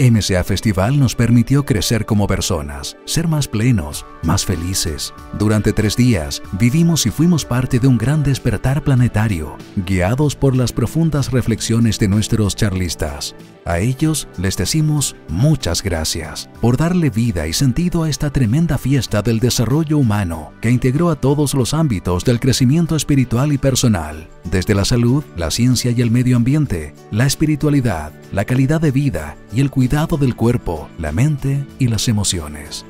MCA Festival nos permitió crecer como personas, ser más plenos, más felices. Durante tres días vivimos y fuimos parte de un gran despertar planetario, guiados por las profundas reflexiones de nuestros charlistas. A ellos les decimos muchas gracias por darle vida y sentido a esta tremenda fiesta del desarrollo humano que integró a todos los ámbitos del crecimiento espiritual y personal, desde la salud, la ciencia y el medio ambiente, la espiritualidad, la calidad de vida y el cuidado del cuerpo, la mente y las emociones.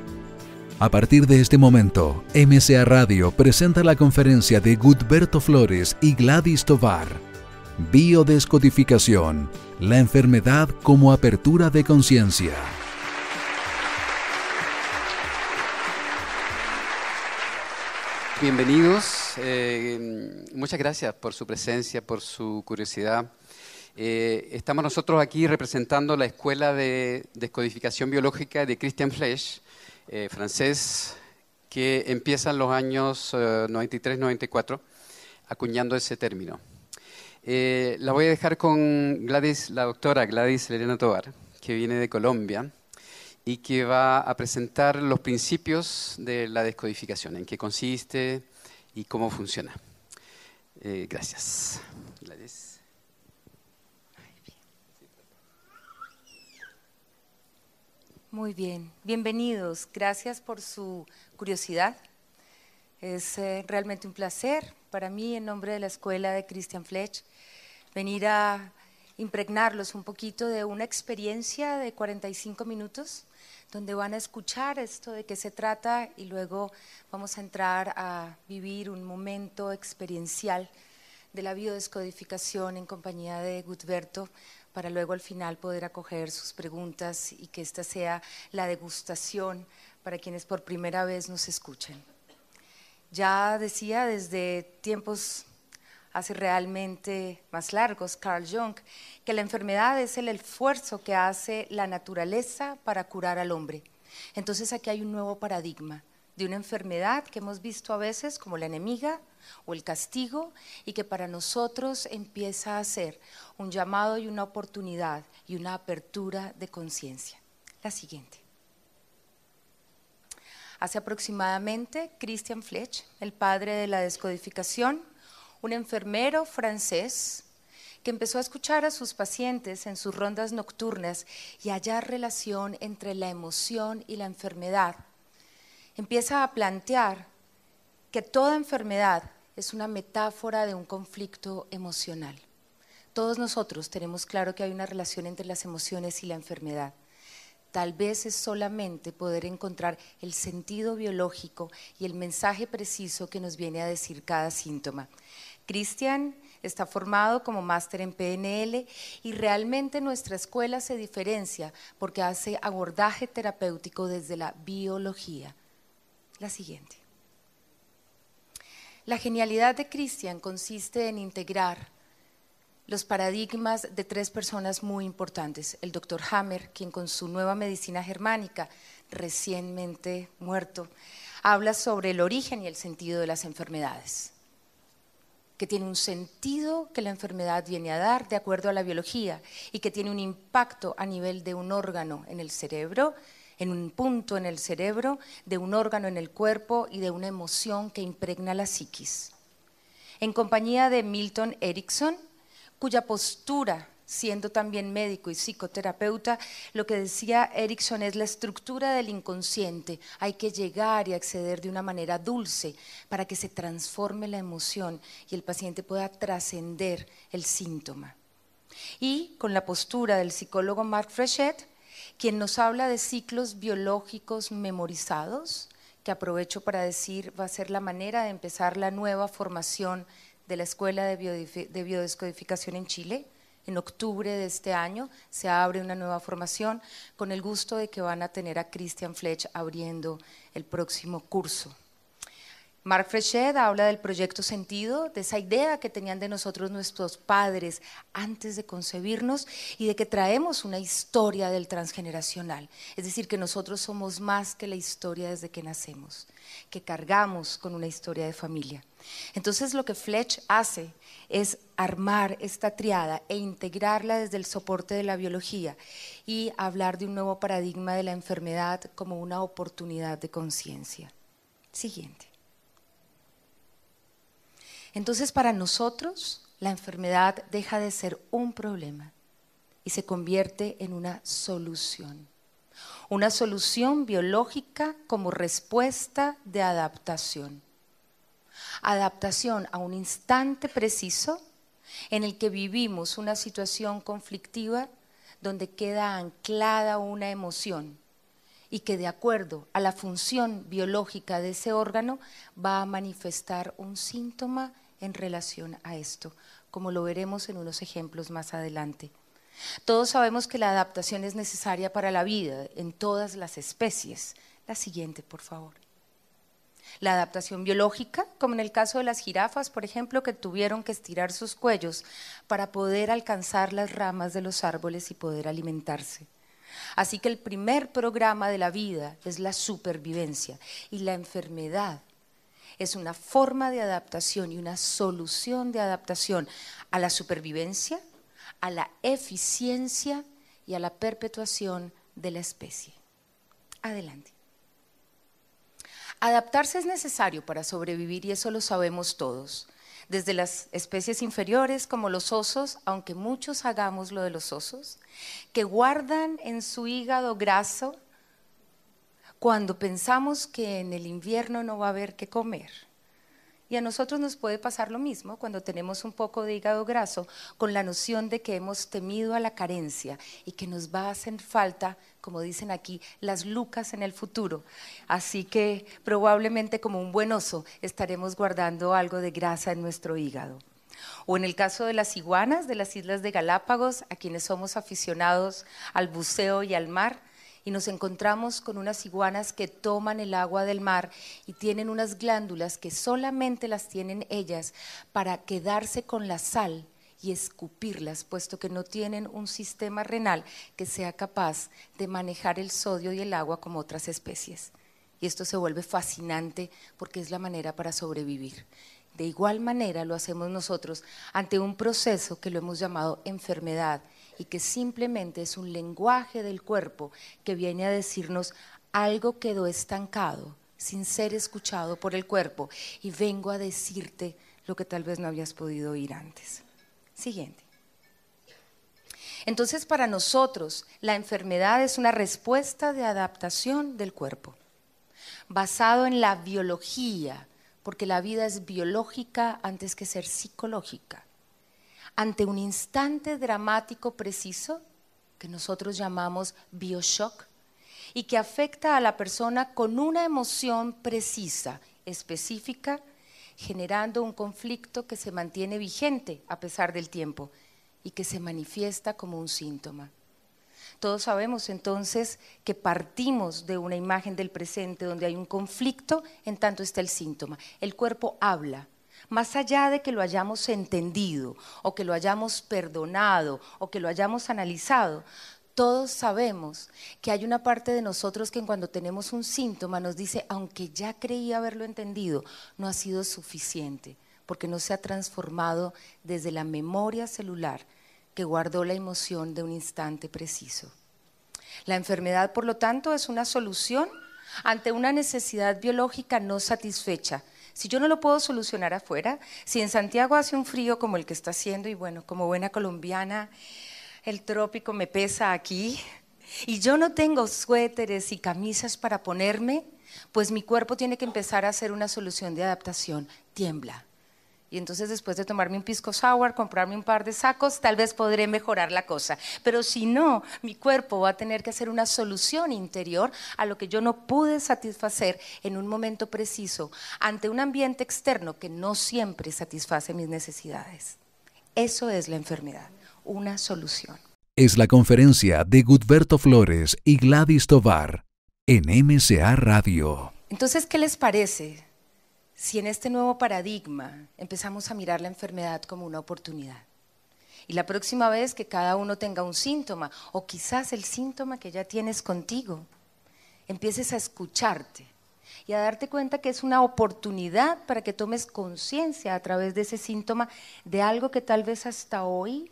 A partir de este momento, MCA Radio presenta la conferencia de Gutberto Flores y Gladys Tovar, Biodescodificación la enfermedad como apertura de conciencia. Bienvenidos, eh, muchas gracias por su presencia, por su curiosidad. Eh, estamos nosotros aquí representando la Escuela de Descodificación Biológica de Christian Flesch, eh, francés, que empieza en los años 93-94, acuñando ese término. Eh, la voy a dejar con Gladys, la doctora Gladys Elena Tovar, que viene de Colombia y que va a presentar los principios de la descodificación, en qué consiste y cómo funciona. Eh, gracias. Muy bien, bienvenidos. Gracias por su curiosidad. Es eh, realmente un placer para mí, en nombre de la Escuela de Christian Fletch, venir a impregnarlos un poquito de una experiencia de 45 minutos donde van a escuchar esto de qué se trata y luego vamos a entrar a vivir un momento experiencial de la biodescodificación en compañía de Gutberto para luego al final poder acoger sus preguntas y que esta sea la degustación para quienes por primera vez nos escuchen. Ya decía, desde tiempos hace realmente más largos Carl Jung, que la enfermedad es el esfuerzo que hace la naturaleza para curar al hombre. Entonces aquí hay un nuevo paradigma de una enfermedad que hemos visto a veces como la enemiga o el castigo y que para nosotros empieza a ser un llamado y una oportunidad y una apertura de conciencia. La siguiente. Hace aproximadamente, Christian Fletch, el padre de la descodificación, un enfermero francés que empezó a escuchar a sus pacientes en sus rondas nocturnas y hallar relación entre la emoción y la enfermedad, empieza a plantear que toda enfermedad es una metáfora de un conflicto emocional. Todos nosotros tenemos claro que hay una relación entre las emociones y la enfermedad. Tal vez es solamente poder encontrar el sentido biológico y el mensaje preciso que nos viene a decir cada síntoma. Cristian está formado como máster en PNL y realmente nuestra escuela se diferencia porque hace abordaje terapéutico desde la biología. La siguiente. La genialidad de Cristian consiste en integrar los paradigmas de tres personas muy importantes. El doctor Hammer, quien con su nueva medicina germánica, recientemente muerto, habla sobre el origen y el sentido de las enfermedades que tiene un sentido que la enfermedad viene a dar de acuerdo a la biología y que tiene un impacto a nivel de un órgano en el cerebro, en un punto en el cerebro, de un órgano en el cuerpo y de una emoción que impregna la psiquis. En compañía de Milton Erickson, cuya postura siendo también médico y psicoterapeuta, lo que decía Erickson es la estructura del inconsciente. Hay que llegar y acceder de una manera dulce para que se transforme la emoción y el paciente pueda trascender el síntoma. Y con la postura del psicólogo Marc Frechet, quien nos habla de ciclos biológicos memorizados, que aprovecho para decir va a ser la manera de empezar la nueva formación de la Escuela de, Biodescodificación en Chile, en octubre de este año se abre una nueva formación con el gusto de que van a tener a Christian Fletch abriendo el próximo curso. Marc Frechet habla del proyecto sentido, de esa idea que tenían de nosotros nuestros padres antes de concebirnos y de que traemos una historia del transgeneracional. Es decir, que nosotros somos más que la historia desde que nacemos, que cargamos con una historia de familia. Entonces lo que Fletch hace es armar esta triada e integrarla desde el soporte de la biología y hablar de un nuevo paradigma de la enfermedad como una oportunidad de conciencia. Siguiente. Entonces para nosotros la enfermedad deja de ser un problema y se convierte en una solución. Una solución biológica como respuesta de adaptación adaptación a un instante preciso en el que vivimos una situación conflictiva donde queda anclada una emoción y que de acuerdo a la función biológica de ese órgano va a manifestar un síntoma en relación a esto, como lo veremos en unos ejemplos más adelante. Todos sabemos que la adaptación es necesaria para la vida en todas las especies. La siguiente, por favor la adaptación biológica, como en el caso de las jirafas, por ejemplo, que tuvieron que estirar sus cuellos para poder alcanzar las ramas de los árboles y poder alimentarse. Así que el primer programa de la vida es la supervivencia y la enfermedad es una forma de adaptación y una solución de adaptación a la supervivencia, a la eficiencia y a la perpetuación de la especie. Adelante. Adaptarse es necesario para sobrevivir y eso lo sabemos todos, desde las especies inferiores como los osos, aunque muchos hagamos lo de los osos, que guardan en su hígado graso cuando pensamos que en el invierno no va a haber que comer. Y a nosotros nos puede pasar lo mismo cuando tenemos un poco de hígado graso con la noción de que hemos temido a la carencia y que nos va a hacer falta, como dicen aquí, las lucas en el futuro. Así que probablemente como un buen oso estaremos guardando algo de grasa en nuestro hígado. O en el caso de las iguanas de las Islas de Galápagos, a quienes somos aficionados al buceo y al mar, y nos encontramos con unas iguanas que toman el agua del mar y tienen unas glándulas que solamente las tienen ellas para quedarse con la sal y escupirlas, puesto que no tienen un sistema renal que sea capaz de manejar el sodio y el agua como otras especies. Y esto se vuelve fascinante porque es la manera para sobrevivir. De igual manera lo hacemos nosotros ante un proceso que lo hemos llamado enfermedad y que simplemente es un lenguaje del cuerpo que viene a decirnos algo quedó estancado sin ser escuchado por el cuerpo y vengo a decirte lo que tal vez no habías podido oír antes. Siguiente. Entonces para nosotros la enfermedad es una respuesta de adaptación del cuerpo, basado en la biología, porque la vida es biológica antes que ser psicológica ante un instante dramático preciso que nosotros llamamos bioshock y que afecta a la persona con una emoción precisa, específica, generando un conflicto que se mantiene vigente a pesar del tiempo y que se manifiesta como un síntoma. Todos sabemos entonces que partimos de una imagen del presente donde hay un conflicto en tanto está el síntoma. El cuerpo habla más allá de que lo hayamos entendido o que lo hayamos perdonado o que lo hayamos analizado, todos sabemos que hay una parte de nosotros que cuando tenemos un síntoma nos dice, aunque ya creía haberlo entendido, no ha sido suficiente, porque no se ha transformado desde la memoria celular que guardó la emoción de un instante preciso. La enfermedad, por lo tanto, es una solución ante una necesidad biológica no satisfecha si yo no lo puedo solucionar afuera, si en Santiago hace un frío como el que está haciendo, y bueno, como buena colombiana, el trópico me pesa aquí, y yo no tengo suéteres y camisas para ponerme, pues mi cuerpo tiene que empezar a hacer una solución de adaptación. Tiembla, y entonces después de tomarme un pisco sour, comprarme un par de sacos, tal vez podré mejorar la cosa. Pero si no, mi cuerpo va a tener que hacer una solución interior a lo que yo no pude satisfacer en un momento preciso ante un ambiente externo que no siempre satisface mis necesidades. Eso es la enfermedad, una solución. Es la conferencia de Gudberto Flores y Gladys Tovar en MCA Radio. Entonces, ¿qué les parece? si en este nuevo paradigma empezamos a mirar la enfermedad como una oportunidad. Y la próxima vez que cada uno tenga un síntoma, o quizás el síntoma que ya tienes contigo, empieces a escucharte y a darte cuenta que es una oportunidad para que tomes conciencia a través de ese síntoma de algo que tal vez hasta hoy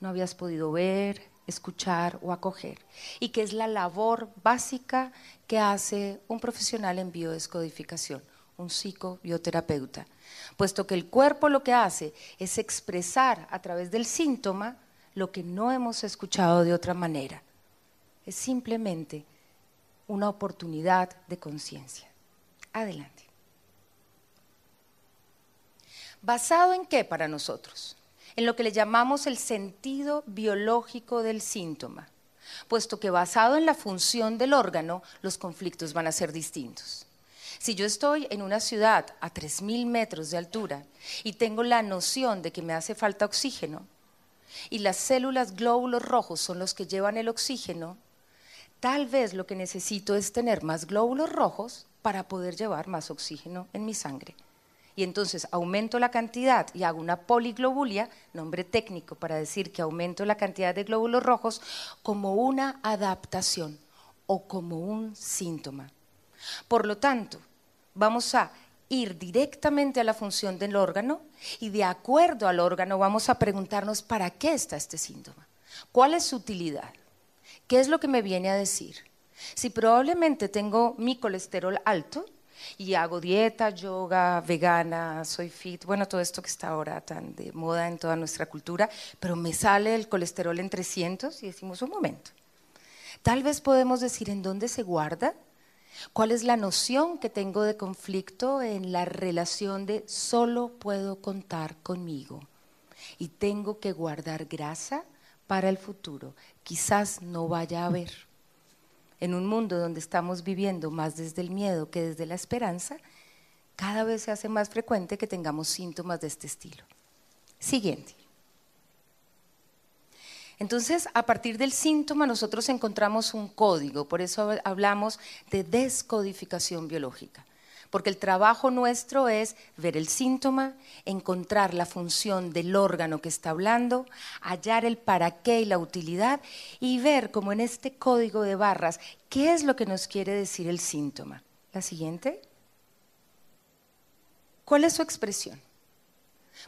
no habías podido ver, escuchar o acoger, y que es la labor básica que hace un profesional en biodescodificación un psicobioterapeuta, puesto que el cuerpo lo que hace es expresar a través del síntoma lo que no hemos escuchado de otra manera. Es simplemente una oportunidad de conciencia. Adelante. ¿Basado en qué para nosotros? En lo que le llamamos el sentido biológico del síntoma, puesto que basado en la función del órgano, los conflictos van a ser distintos. Si yo estoy en una ciudad a 3.000 metros de altura y tengo la noción de que me hace falta oxígeno, y las células glóbulos rojos son los que llevan el oxígeno, tal vez lo que necesito es tener más glóbulos rojos para poder llevar más oxígeno en mi sangre. Y entonces aumento la cantidad y hago una poliglobulia, nombre técnico para decir que aumento la cantidad de glóbulos rojos, como una adaptación o como un síntoma. Por lo tanto, vamos a ir directamente a la función del órgano y de acuerdo al órgano vamos a preguntarnos para qué está este síntoma, cuál es su utilidad, qué es lo que me viene a decir. Si probablemente tengo mi colesterol alto y hago dieta, yoga, vegana, soy fit, bueno, todo esto que está ahora tan de moda en toda nuestra cultura, pero me sale el colesterol en 300 y decimos un momento. Tal vez podemos decir en dónde se guarda ¿Cuál es la noción que tengo de conflicto en la relación de solo puedo contar conmigo? Y tengo que guardar grasa para el futuro. Quizás no vaya a haber. En un mundo donde estamos viviendo más desde el miedo que desde la esperanza, cada vez se hace más frecuente que tengamos síntomas de este estilo. Siguiente. Entonces, a partir del síntoma nosotros encontramos un código, por eso hablamos de descodificación biológica, porque el trabajo nuestro es ver el síntoma, encontrar la función del órgano que está hablando, hallar el para qué y la utilidad y ver como en este código de barras qué es lo que nos quiere decir el síntoma. La siguiente. ¿Cuál es su expresión?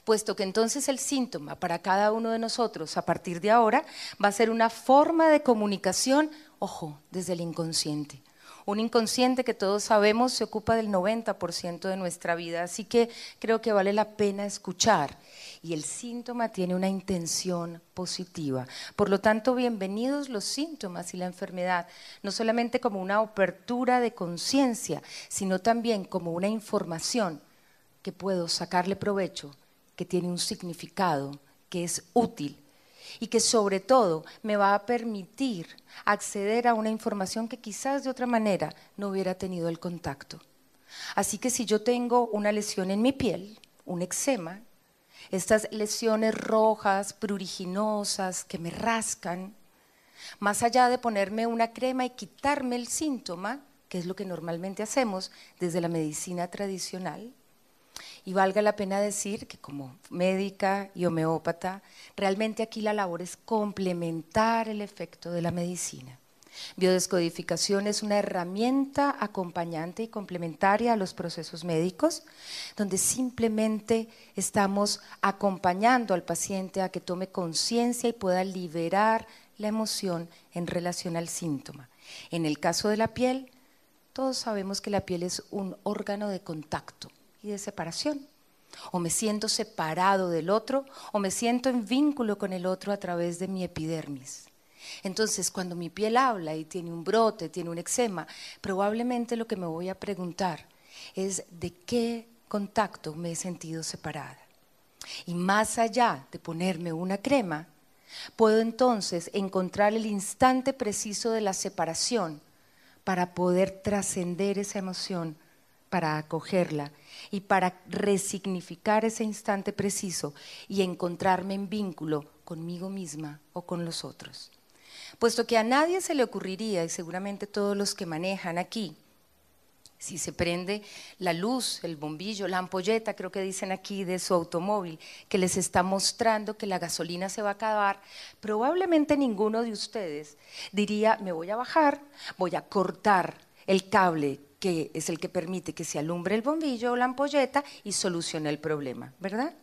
puesto que entonces el síntoma para cada uno de nosotros a partir de ahora va a ser una forma de comunicación, ojo, desde el inconsciente. Un inconsciente que todos sabemos se ocupa del 90% de nuestra vida, así que creo que vale la pena escuchar. Y el síntoma tiene una intención positiva. Por lo tanto, bienvenidos los síntomas y la enfermedad, no solamente como una apertura de conciencia, sino también como una información que puedo sacarle provecho que tiene un significado, que es útil y que sobre todo me va a permitir acceder a una información que quizás de otra manera no hubiera tenido el contacto. Así que si yo tengo una lesión en mi piel, un eczema, estas lesiones rojas, pruriginosas, que me rascan, más allá de ponerme una crema y quitarme el síntoma, que es lo que normalmente hacemos desde la medicina tradicional, y valga la pena decir que como médica y homeópata, realmente aquí la labor es complementar el efecto de la medicina. Biodescodificación es una herramienta acompañante y complementaria a los procesos médicos, donde simplemente estamos acompañando al paciente a que tome conciencia y pueda liberar la emoción en relación al síntoma. En el caso de la piel, todos sabemos que la piel es un órgano de contacto y de separación. O me siento separado del otro o me siento en vínculo con el otro a través de mi epidermis. Entonces, cuando mi piel habla y tiene un brote, tiene un eczema, probablemente lo que me voy a preguntar es de qué contacto me he sentido separada. Y más allá de ponerme una crema, puedo entonces encontrar el instante preciso de la separación para poder trascender esa emoción para acogerla y para resignificar ese instante preciso y encontrarme en vínculo conmigo misma o con los otros. Puesto que a nadie se le ocurriría, y seguramente todos los que manejan aquí, si se prende la luz, el bombillo, la ampolleta, creo que dicen aquí, de su automóvil, que les está mostrando que la gasolina se va a acabar, probablemente ninguno de ustedes diría, me voy a bajar, voy a cortar el cable que es el que permite que se alumbre el bombillo o la ampolleta y solucione el problema, ¿verdad?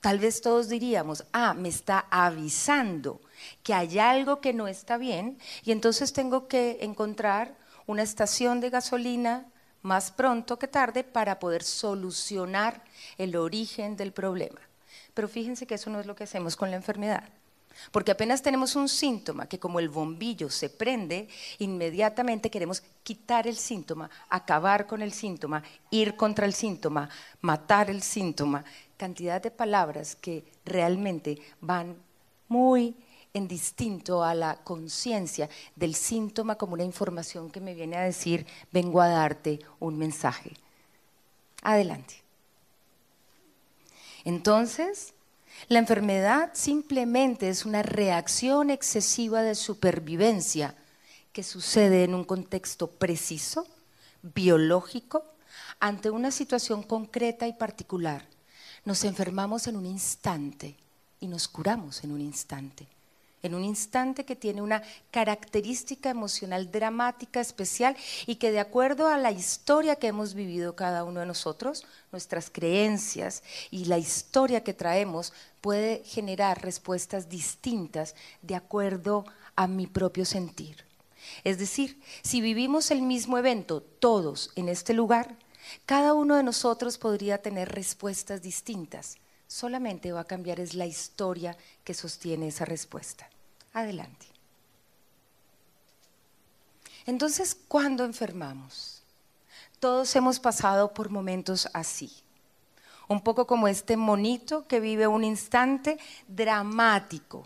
Tal vez todos diríamos, ah, me está avisando que hay algo que no está bien y entonces tengo que encontrar una estación de gasolina más pronto que tarde para poder solucionar el origen del problema. Pero fíjense que eso no es lo que hacemos con la enfermedad. Porque apenas tenemos un síntoma que como el bombillo se prende, inmediatamente queremos quitar el síntoma, acabar con el síntoma, ir contra el síntoma, matar el síntoma. Cantidad de palabras que realmente van muy en distinto a la conciencia del síntoma como una información que me viene a decir, vengo a darte un mensaje. Adelante. Entonces, la enfermedad simplemente es una reacción excesiva de supervivencia que sucede en un contexto preciso, biológico, ante una situación concreta y particular. Nos enfermamos en un instante y nos curamos en un instante en un instante que tiene una característica emocional dramática especial y que de acuerdo a la historia que hemos vivido cada uno de nosotros, nuestras creencias y la historia que traemos puede generar respuestas distintas de acuerdo a mi propio sentir. Es decir, si vivimos el mismo evento todos en este lugar, cada uno de nosotros podría tener respuestas distintas. Solamente va a cambiar es la historia que sostiene esa respuesta. Adelante. Entonces, ¿cuándo enfermamos? Todos hemos pasado por momentos así. Un poco como este monito que vive un instante dramático.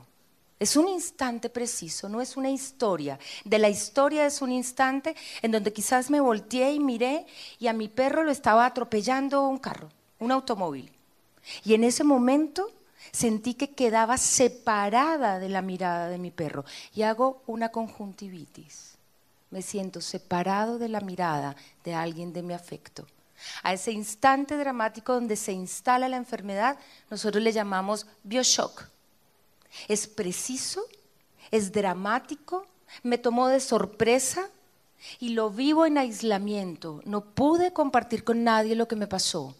Es un instante preciso, no es una historia. De la historia es un instante en donde quizás me volteé y miré y a mi perro lo estaba atropellando un carro, un automóvil. Y en ese momento Sentí que quedaba separada de la mirada de mi perro y hago una conjuntivitis. Me siento separado de la mirada de alguien de mi afecto. A ese instante dramático donde se instala la enfermedad, nosotros le llamamos bioshock. Es preciso, es dramático, me tomó de sorpresa y lo vivo en aislamiento. No pude compartir con nadie lo que me pasó,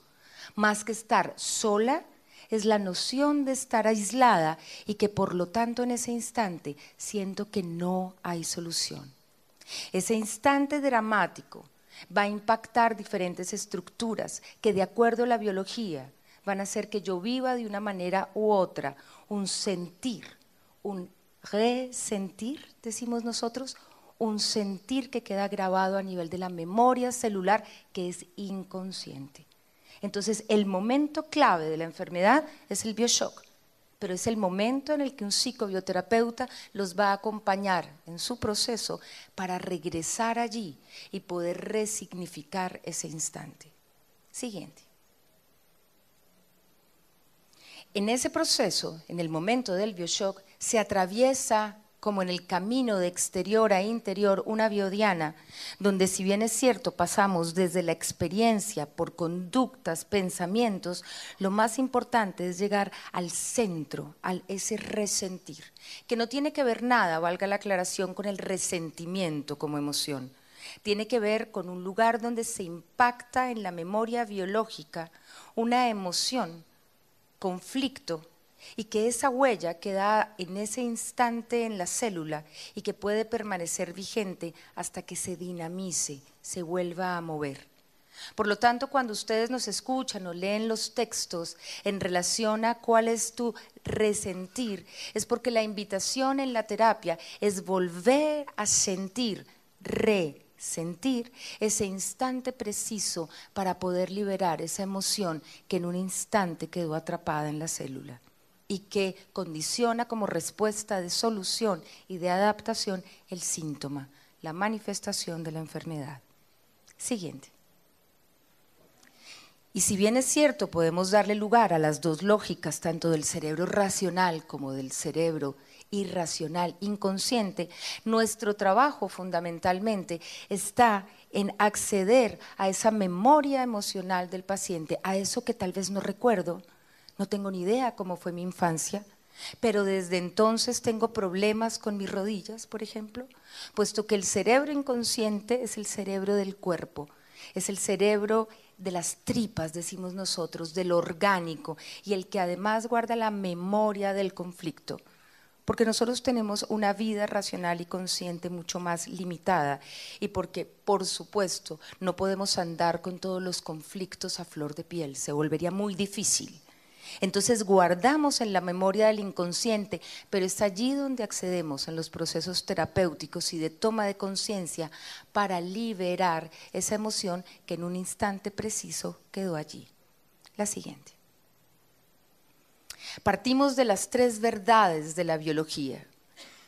más que estar sola es la noción de estar aislada y que por lo tanto en ese instante siento que no hay solución. Ese instante dramático va a impactar diferentes estructuras que de acuerdo a la biología van a hacer que yo viva de una manera u otra un sentir, un resentir, decimos nosotros, un sentir que queda grabado a nivel de la memoria celular que es inconsciente. Entonces, el momento clave de la enfermedad es el bioshock, pero es el momento en el que un psicobioterapeuta los va a acompañar en su proceso para regresar allí y poder resignificar ese instante. Siguiente. En ese proceso, en el momento del bioshock, se atraviesa como en el camino de exterior a interior, una biodiana, donde si bien es cierto pasamos desde la experiencia por conductas, pensamientos, lo más importante es llegar al centro, al ese resentir, que no tiene que ver nada, valga la aclaración, con el resentimiento como emoción. Tiene que ver con un lugar donde se impacta en la memoria biológica una emoción, conflicto, y que esa huella queda en ese instante en la célula y que puede permanecer vigente hasta que se dinamice, se vuelva a mover. Por lo tanto, cuando ustedes nos escuchan o leen los textos en relación a cuál es tu resentir, es porque la invitación en la terapia es volver a sentir, resentir ese instante preciso para poder liberar esa emoción que en un instante quedó atrapada en la célula y que condiciona como respuesta de solución y de adaptación el síntoma, la manifestación de la enfermedad. Siguiente. Y si bien es cierto, podemos darle lugar a las dos lógicas, tanto del cerebro racional como del cerebro irracional, inconsciente, nuestro trabajo fundamentalmente está en acceder a esa memoria emocional del paciente, a eso que tal vez no recuerdo, no tengo ni idea cómo fue mi infancia, pero desde entonces tengo problemas con mis rodillas, por ejemplo, puesto que el cerebro inconsciente es el cerebro del cuerpo, es el cerebro de las tripas, decimos nosotros, del orgánico, y el que además guarda la memoria del conflicto. Porque nosotros tenemos una vida racional y consciente mucho más limitada y porque, por supuesto, no podemos andar con todos los conflictos a flor de piel, se volvería muy difícil. Entonces guardamos en la memoria del inconsciente, pero es allí donde accedemos en los procesos terapéuticos y de toma de conciencia para liberar esa emoción que en un instante preciso quedó allí. La siguiente. Partimos de las tres verdades de la biología,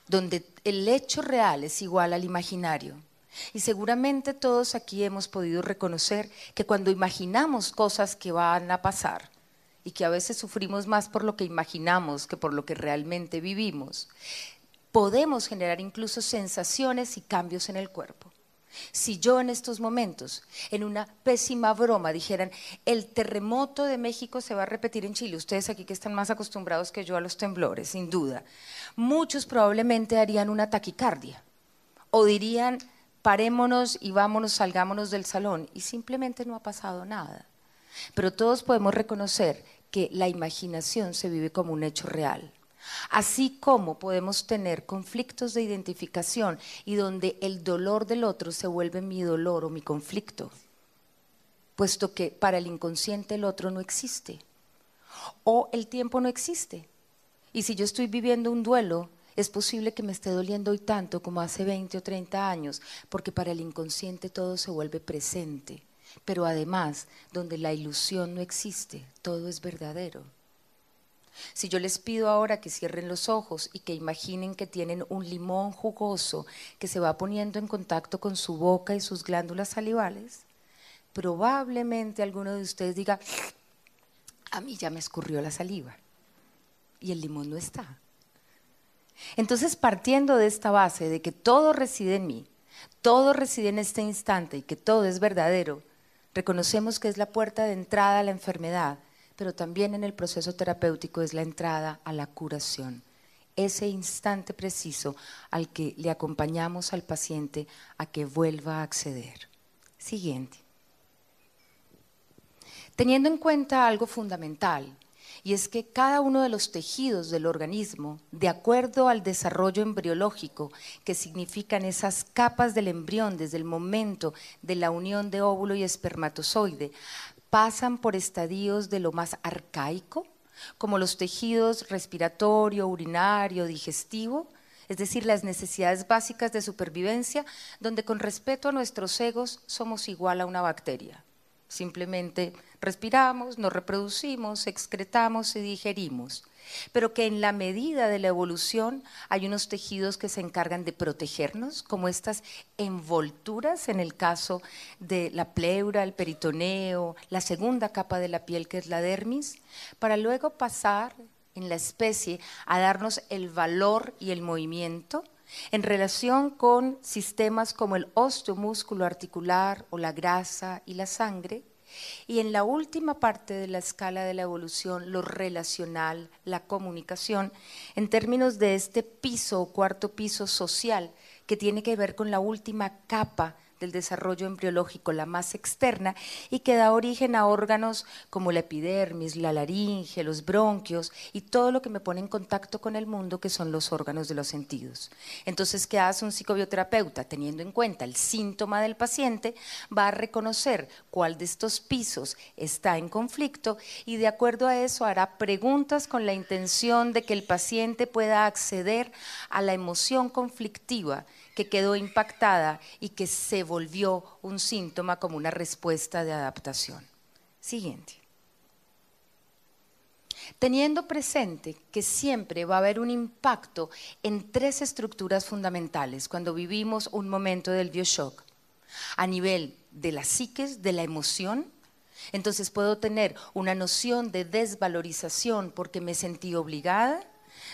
donde el hecho real es igual al imaginario. Y seguramente todos aquí hemos podido reconocer que cuando imaginamos cosas que van a pasar, y que a veces sufrimos más por lo que imaginamos que por lo que realmente vivimos, podemos generar incluso sensaciones y cambios en el cuerpo. Si yo en estos momentos, en una pésima broma, dijeran, el terremoto de México se va a repetir en Chile, ustedes aquí que están más acostumbrados que yo a los temblores, sin duda, muchos probablemente harían una taquicardia o dirían, parémonos y vámonos, salgámonos del salón, y simplemente no ha pasado nada. Pero todos podemos reconocer que la imaginación se vive como un hecho real. Así como podemos tener conflictos de identificación y donde el dolor del otro se vuelve mi dolor o mi conflicto, puesto que para el inconsciente el otro no existe o el tiempo no existe. Y si yo estoy viviendo un duelo, es posible que me esté doliendo hoy tanto como hace 20 o 30 años, porque para el inconsciente todo se vuelve presente pero además donde la ilusión no existe, todo es verdadero. Si yo les pido ahora que cierren los ojos y que imaginen que tienen un limón jugoso que se va poniendo en contacto con su boca y sus glándulas salivales, probablemente alguno de ustedes diga, a mí ya me escurrió la saliva y el limón no está. Entonces, partiendo de esta base de que todo reside en mí, todo reside en este instante y que todo es verdadero, Reconocemos que es la puerta de entrada a la enfermedad, pero también en el proceso terapéutico es la entrada a la curación. Ese instante preciso al que le acompañamos al paciente a que vuelva a acceder. Siguiente. Teniendo en cuenta algo fundamental, y es que cada uno de los tejidos del organismo, de acuerdo al desarrollo embriológico, que significan esas capas del embrión desde el momento de la unión de óvulo y espermatozoide, pasan por estadios de lo más arcaico, como los tejidos respiratorio, urinario, digestivo, es decir, las necesidades básicas de supervivencia, donde con respeto a nuestros egos somos igual a una bacteria. Simplemente Respiramos, nos reproducimos, excretamos y digerimos. Pero que en la medida de la evolución hay unos tejidos que se encargan de protegernos, como estas envolturas en el caso de la pleura, el peritoneo, la segunda capa de la piel que es la dermis, para luego pasar en la especie a darnos el valor y el movimiento en relación con sistemas como el osteomúsculo articular o la grasa y la sangre, y en la última parte de la escala de la evolución, lo relacional, la comunicación, en términos de este piso o cuarto piso social, que tiene que ver con la última capa del desarrollo embriológico, la más externa, y que da origen a órganos como la epidermis, la laringe, los bronquios y todo lo que me pone en contacto con el mundo, que son los órganos de los sentidos. Entonces, ¿qué hace un psicobioterapeuta? Teniendo en cuenta el síntoma del paciente, va a reconocer cuál de estos pisos está en conflicto y de acuerdo a eso hará preguntas con la intención de que el paciente pueda acceder a la emoción conflictiva que quedó impactada y que se volvió un síntoma como una respuesta de adaptación. Siguiente. Teniendo presente que siempre va a haber un impacto en tres estructuras fundamentales cuando vivimos un momento del bioshock, a nivel de las psiques, de la emoción, entonces puedo tener una noción de desvalorización porque me sentí obligada.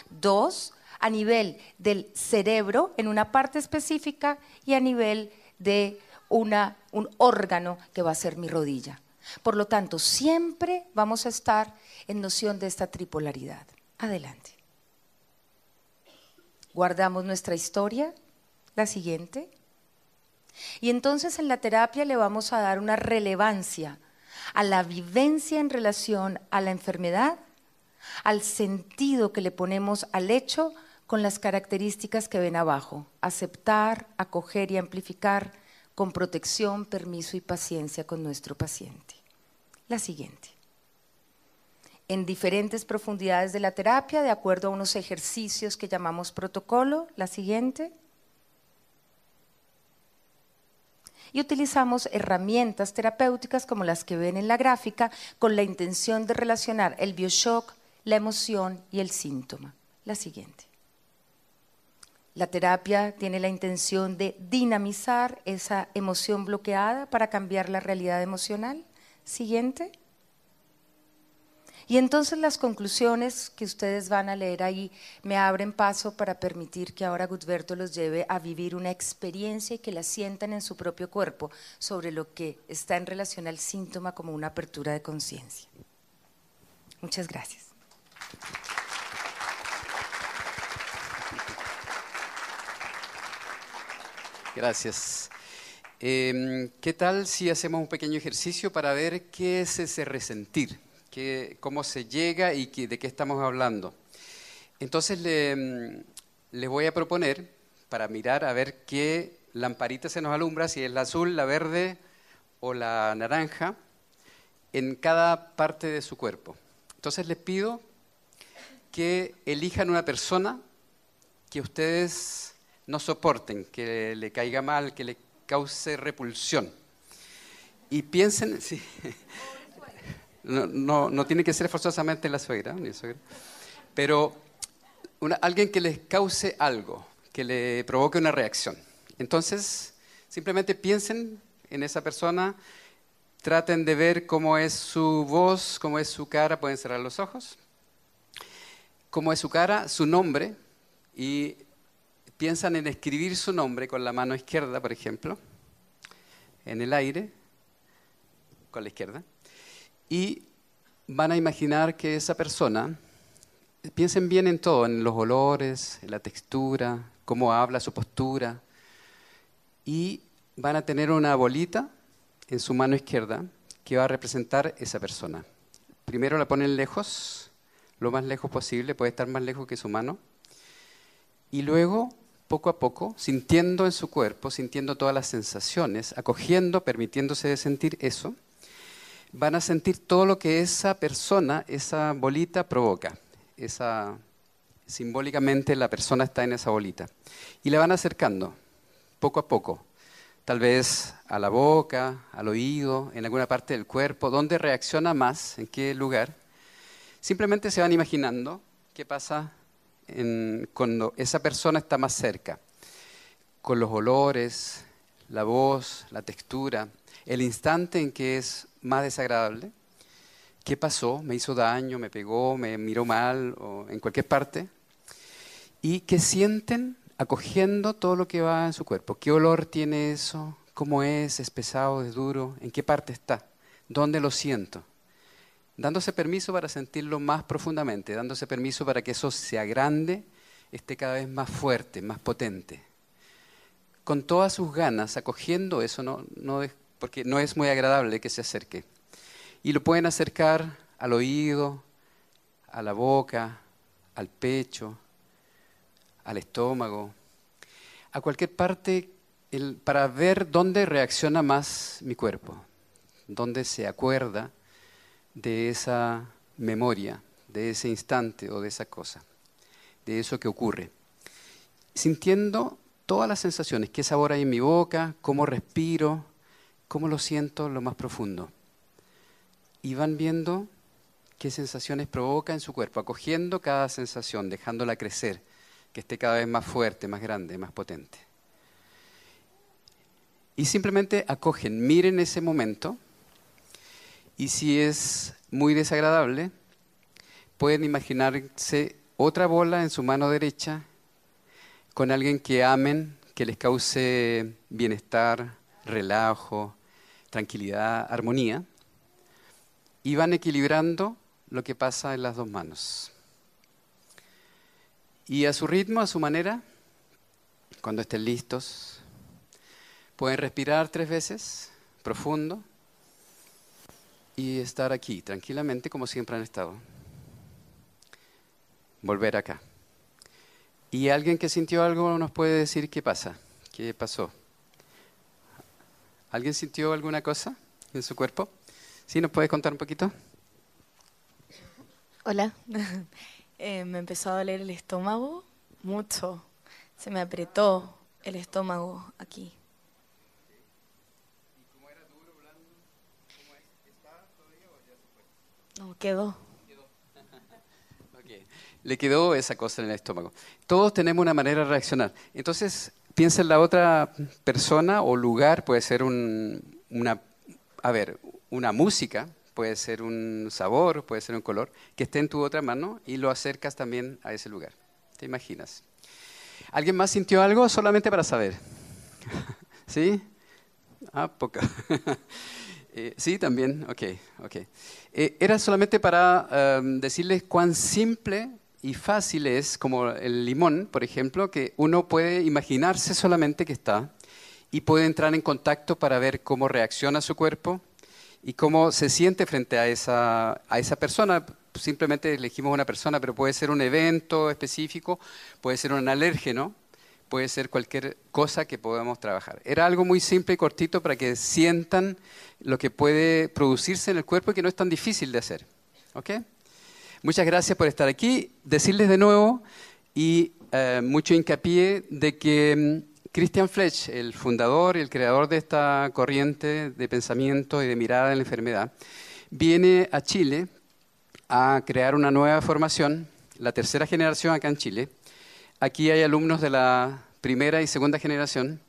Dos, a nivel del cerebro, en una parte específica, y a nivel de una, un órgano que va a ser mi rodilla. Por lo tanto, siempre vamos a estar en noción de esta tripolaridad. Adelante. Guardamos nuestra historia, la siguiente. Y entonces en la terapia le vamos a dar una relevancia a la vivencia en relación a la enfermedad, al sentido que le ponemos al hecho con las características que ven abajo, aceptar, acoger y amplificar con protección, permiso y paciencia con nuestro paciente. La siguiente. En diferentes profundidades de la terapia, de acuerdo a unos ejercicios que llamamos protocolo, la siguiente. y utilizamos herramientas terapéuticas como las que ven en la gráfica con la intención de relacionar el bioshock, la emoción y el síntoma. La siguiente. La terapia tiene la intención de dinamizar esa emoción bloqueada para cambiar la realidad emocional. Siguiente. Y entonces las conclusiones que ustedes van a leer ahí me abren paso para permitir que ahora Gutberto los lleve a vivir una experiencia y que la sientan en su propio cuerpo sobre lo que está en relación al síntoma como una apertura de conciencia. Muchas gracias. Gracias. Em, ¿Qué tal si hacemos un pequeño ejercicio para ver qué es ese resentir? ¿Cómo se llega y de qué estamos hablando? Entonces le, em, les voy a proponer para mirar a ver qué lamparita se nos alumbra, si es la azul, la verde o la naranja, en cada parte de su cuerpo. Entonces les pido que elijan una persona que ustedes no soporten, que le caiga mal, que le cause repulsión. Y piensen, sí, no, tiene que ser forzosamente la suegra, pero alguien que les cause algo, que le provoque una reacción. Entonces, simplemente piensen en esa persona, traten de ver cómo es su voz, cómo es su cara, pueden cerrar los ojos, cómo es su cara, su nombre, y piensan en escribir su nombre con la mano izquierda, por ejemplo, en el aire, con la izquierda, y van a imaginar que esa persona, piensen bien en todo, en los olores, en la textura, cómo habla, su postura, y van a tener una bolita en su mano izquierda que va a representar esa persona. Primero la ponen lejos, lo más lejos posible, puede estar más lejos que su mano, y luego poco a poco, sintiendo en su cuerpo, sintiendo todas las sensaciones, acogiendo, permitiéndose de sentir eso, van a sentir todo lo que esa persona, esa bolita provoca. Esa, simbólicamente la persona está en esa bolita. Y la van acercando, poco a poco, tal vez a la boca, al oído, en alguna parte del cuerpo, donde reacciona más, en qué lugar. Simplemente se van imaginando qué pasa cuando esa persona está más cerca, con los olores, la voz, la textura, el instante en que es más desagradable, ¿qué pasó? ¿Me hizo daño? ¿Me pegó? ¿Me miró mal? O en cualquier parte. Y qué sienten acogiendo todo lo que va en su cuerpo. ¿Qué olor tiene eso? ¿Cómo es? ¿Es pesado? ¿Es duro? ¿En qué parte está? ¿Dónde lo siento? dándose permiso para sentirlo más profundamente, dándose permiso para que eso se agrande, esté cada vez más fuerte, más potente. Con todas sus ganas, acogiendo eso, porque no es muy agradable que se acerque. Y lo pueden acercar al oído, a la boca, al pecho, al estómago, a cualquier parte para ver dónde reacciona más mi cuerpo, dónde se acuerda de esa memoria, de ese instante o de esa cosa, de eso que ocurre. Sintiendo todas las sensaciones, qué sabor hay en mi boca, cómo respiro, cómo lo siento lo más profundo. Y van viendo qué sensaciones provoca en su cuerpo, acogiendo cada sensación, dejándola crecer, que esté cada vez más fuerte, más grande, más potente. Y simplemente acogen, miren ese momento y si es muy desagradable, pueden imaginarse otra bola en su mano derecha con alguien que amen, que les cause bienestar, relajo, tranquilidad, armonía. Y van equilibrando lo que pasa en las dos manos. Y a su ritmo, a su manera, cuando estén listos, pueden respirar tres veces, profundo y estar aquí tranquilamente como siempre han estado. Volver acá. Y alguien que sintió algo nos puede decir qué pasa, qué pasó. ¿Alguien sintió alguna cosa en su cuerpo? ¿Sí? ¿Nos puede contar un poquito? Hola. Eh, me empezó a doler el estómago mucho. Se me apretó el estómago aquí. No, quedó. Le quedó esa cosa en el estómago. Todos tenemos una manera de reaccionar. Entonces, piensa en la otra persona o lugar, puede ser una, ver, una música, puede ser un sabor, puede ser un color, que esté en tu otra mano y lo acercas también a ese lugar. ¿Te imaginas? ¿Alguien más sintió algo? Solamente para saber. ¿Sí? Ah, poca. Eh, sí, también, ok, eh, era solamente para em, decirles cuán simple y fácil es, como el limón, por ejemplo, que uno puede imaginarse solamente que está y puede entrar en contacto para ver cómo reacciona su cuerpo y cómo se siente frente a a esa persona. Simplemente elegimos una persona, pero puede ser un evento específico, puede ser un alérgeno, puede ser cualquier cosa que podamos trabajar. Era algo muy simple y cortito para que sientan lo que puede producirse en el cuerpo y que no es tan difícil de hacer. Muchas gracias por estar aquí. Decirles de nuevo y eh, mucho hincapié de que mm, Christian Fletch, el fundador y el creador de esta corriente de pensamiento y de mirada en la enfermedad, viene a Chile a crear una nueva formación, la tercera generación acá en Chile, Aquí hay alumnos de la primera y segunda generación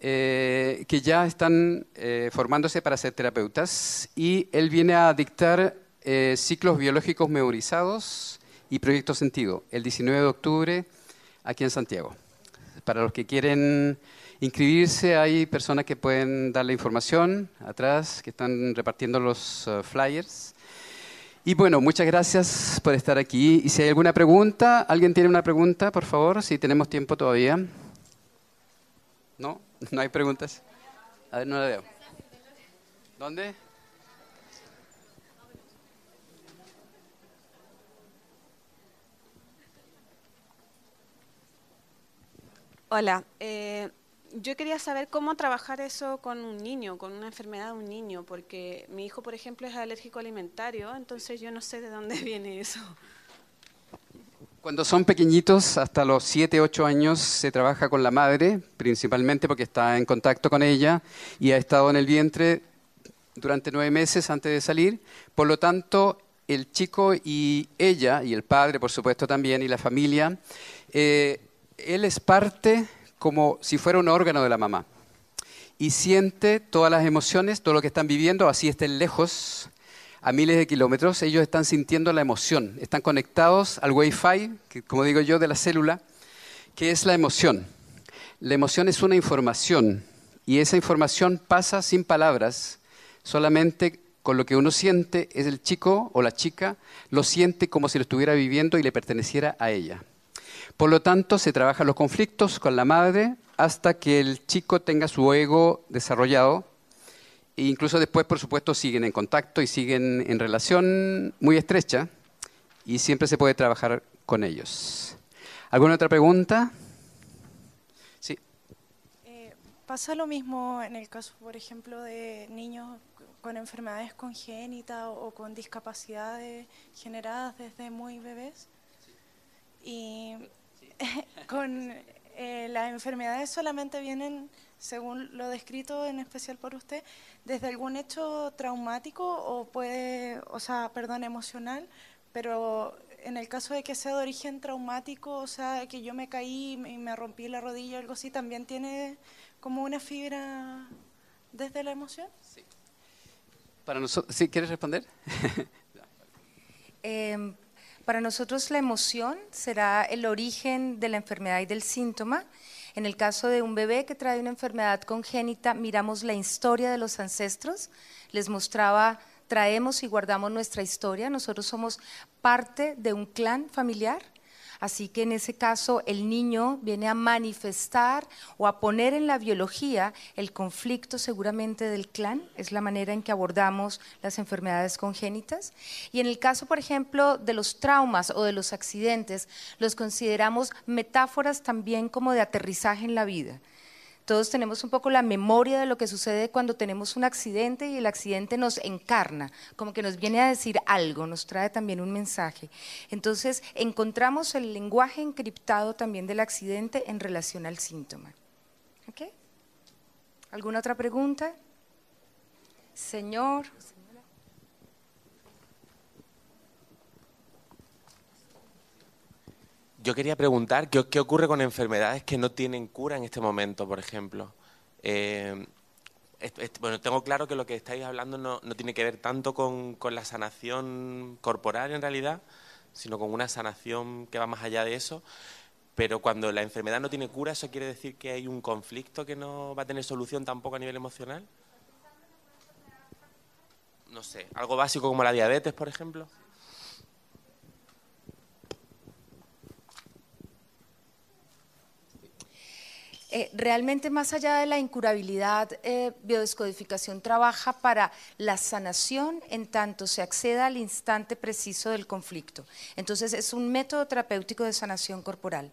eh, que ya están eh, formándose para ser terapeutas y él viene a dictar eh, ciclos biológicos memorizados y proyecto sentido el 19 de octubre aquí en Santiago. Para los que quieren inscribirse, hay personas que pueden dar la información atrás, que están repartiendo los flyers. Y bueno, muchas gracias por estar aquí. Y si hay alguna pregunta, ¿alguien tiene una pregunta, por favor? Si tenemos tiempo todavía. ¿No? ¿No hay preguntas? A ver, no la veo. ¿Dónde? Hola. Eh, yo quería saber cómo trabajar eso con un niño, con una enfermedad de un niño, porque mi hijo, por ejemplo, es alérgico alimentario, entonces yo no sé de dónde viene eso. Cuando son pequeñitos, hasta los 7, 8 años, se trabaja con la madre, principalmente porque está en contacto con ella y ha estado en el vientre durante nueve meses antes de salir. Por lo tanto, el chico y ella, y el padre, por supuesto, también, y la familia, eh, él es parte como si fuera un órgano de la mamá. Y siente todas las emociones, todo lo que están viviendo, así estén lejos, a miles de kilómetros, ellos están sintiendo la emoción, están conectados al Wi-Fi, que, como digo yo, de la célula, que es la emoción. La emoción es una información y esa información pasa sin palabras, solamente con lo que uno siente es el chico o la chica lo siente como si lo estuviera viviendo y le perteneciera a ella. Por lo tanto, se trabajan los conflictos con la madre hasta que el chico tenga su ego desarrollado. E incluso después, por supuesto, siguen en contacto y siguen en relación muy estrecha y siempre se puede trabajar con ellos. ¿Alguna otra pregunta? Sí. Eh, ¿Pasa lo mismo en el caso, por ejemplo, de niños con enfermedades congénitas o con discapacidades generadas desde muy bebés? con eh, las enfermedades solamente vienen, según lo descrito en especial por usted, desde algún hecho traumático o puede, o sea, perdón, emocional, pero en el caso de que sea de origen traumático, o sea, que yo me caí y me rompí la rodilla o algo así, también tiene como una fibra desde la emoción. Sí. Para nosotros, si quieres responder? eh, para nosotros la emoción será el origen de la enfermedad y del síntoma. En el caso de un bebé que trae una enfermedad congénita, miramos la historia de los ancestros. Les mostraba, traemos y guardamos nuestra historia. Nosotros somos parte de un clan familiar Así que en ese caso el niño viene a manifestar o a poner en la biología el conflicto seguramente del clan, es la manera en que abordamos las enfermedades congénitas. Y en el caso, por ejemplo, de los traumas o de los accidentes, los consideramos metáforas también como de aterrizaje en la vida. Todos tenemos un poco la memoria de lo que sucede cuando tenemos un accidente y el accidente nos encarna, como que nos viene a decir algo, nos trae también un mensaje. Entonces, encontramos el lenguaje encriptado también del accidente en relación al síntoma. ¿Alguna otra pregunta? Señor. Yo quería preguntar ¿qué, ocurre con enfermedades que no tienen cura en este momento, por ejemplo. Eh, bueno, tengo claro que lo que estáis hablando no, tiene que ver tanto con, la sanación corporal en realidad, sino con una sanación que va más allá de eso. Pero cuando la enfermedad no tiene cura, ¿eso quiere decir que hay un conflicto que no va a tener solución tampoco a nivel emocional? No sé, algo básico como la diabetes, por ejemplo. Eh, realmente más allá de la incurabilidad, eh, biodescodificación trabaja para la sanación en tanto se acceda al instante preciso del conflicto. Entonces es un método terapéutico de sanación corporal.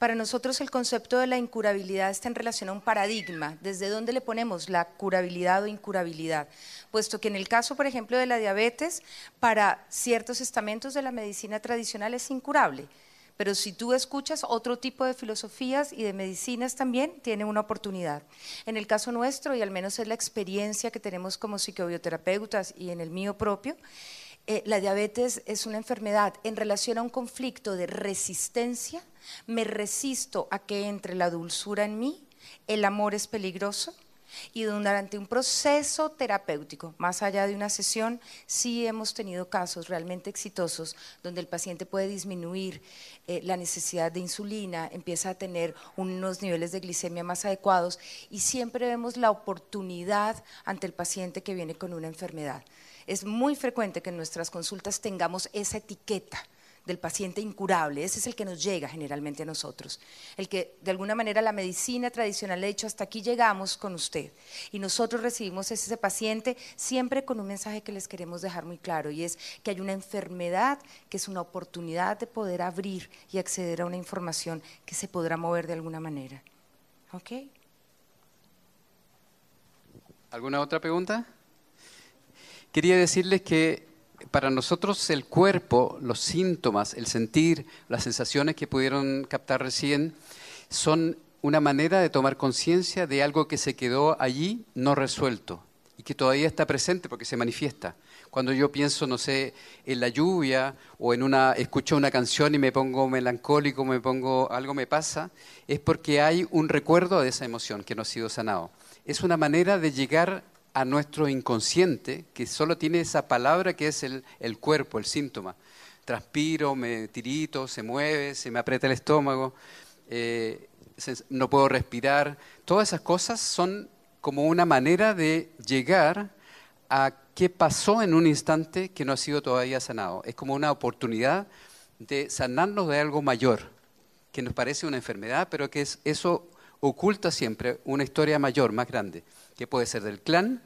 Para nosotros el concepto de la incurabilidad está en relación a un paradigma, desde dónde le ponemos la curabilidad o incurabilidad, puesto que en el caso, por ejemplo, de la diabetes, para ciertos estamentos de la medicina tradicional es incurable, pero si tú escuchas otro tipo de filosofías y de medicinas también, tiene una oportunidad. En el caso nuestro, y al menos es la experiencia que tenemos como psicobioterapeutas y en el mío propio, eh, la diabetes es una enfermedad en relación a un conflicto de resistencia. Me resisto a que entre la dulzura en mí, el amor es peligroso y durante un proceso terapéutico, más allá de una sesión, sí hemos tenido casos realmente exitosos donde el paciente puede disminuir eh, la necesidad de insulina, empieza a tener unos niveles de glicemia más adecuados y siempre vemos la oportunidad ante el paciente que viene con una enfermedad. Es muy frecuente que en nuestras consultas tengamos esa etiqueta del paciente incurable. Ese es el que nos llega generalmente a nosotros. El que de alguna manera la medicina tradicional le ha dicho, hasta aquí llegamos con usted. Y nosotros recibimos ese paciente siempre con un mensaje que les queremos dejar muy claro y es que hay una enfermedad que es una oportunidad de poder abrir y acceder a una información que se podrá mover de alguna manera. ¿Ok? ¿Alguna otra pregunta? Quería decirles que para nosotros el cuerpo, los síntomas, el sentir, las sensaciones que pudieron captar recién, son una manera de tomar conciencia de algo que se quedó allí no resuelto y que todavía está presente porque se manifiesta. Cuando yo pienso, no sé, en la lluvia o escucho una canción y me pongo melancólico, me pongo algo me pasa, es porque hay un recuerdo de esa emoción que no ha sido sanado. Es una manera de llegar a nuestro inconsciente, que solo tiene esa palabra que es el, cuerpo, el síntoma. Transpiro, me tirito, se mueve, se me aprieta el estómago, eh, no puedo respirar. Todas esas cosas son como una manera de llegar a qué pasó en un instante que no ha sido todavía sanado. Es como una oportunidad de sanarnos de algo mayor, que nos parece una enfermedad, pero que es, eso oculta siempre una historia mayor, más grande que puede ser del clan,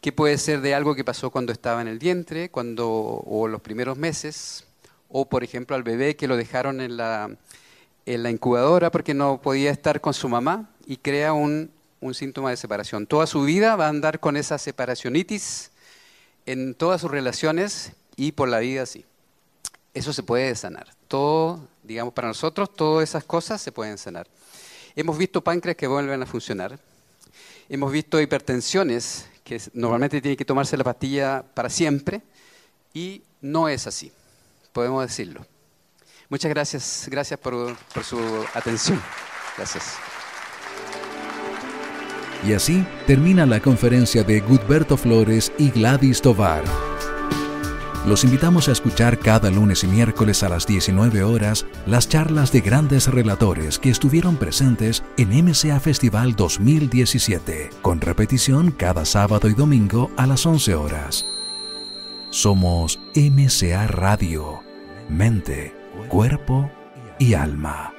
que puede ser de algo que pasó cuando estaba en el vientre, cuando o los primeros meses, o por ejemplo al bebé que lo dejaron en la, en la incubadora porque no podía estar con su mamá y crea un, un síntoma de separación. Toda su vida va a andar con esa separacionitis en todas sus relaciones y por la vida así. Eso se puede sanar. Todo, digamos, para nosotros, todas esas cosas se pueden sanar. Hemos visto páncreas que vuelven a funcionar, Hemos visto hipertensiones que normalmente tiene que tomarse la pastilla para siempre y no es así, podemos decirlo. Muchas gracias, gracias por, su atención. Gracias. Y así termina la conferencia de Gutberto Flores y Gladys Tovar. Los invitamos a escuchar cada lunes y miércoles a las 19 horas las charlas de grandes relatores que estuvieron presentes en MCA Festival 2017, con repetición cada sábado y domingo a las 11 horas. Somos MCA Radio, mente, cuerpo y alma.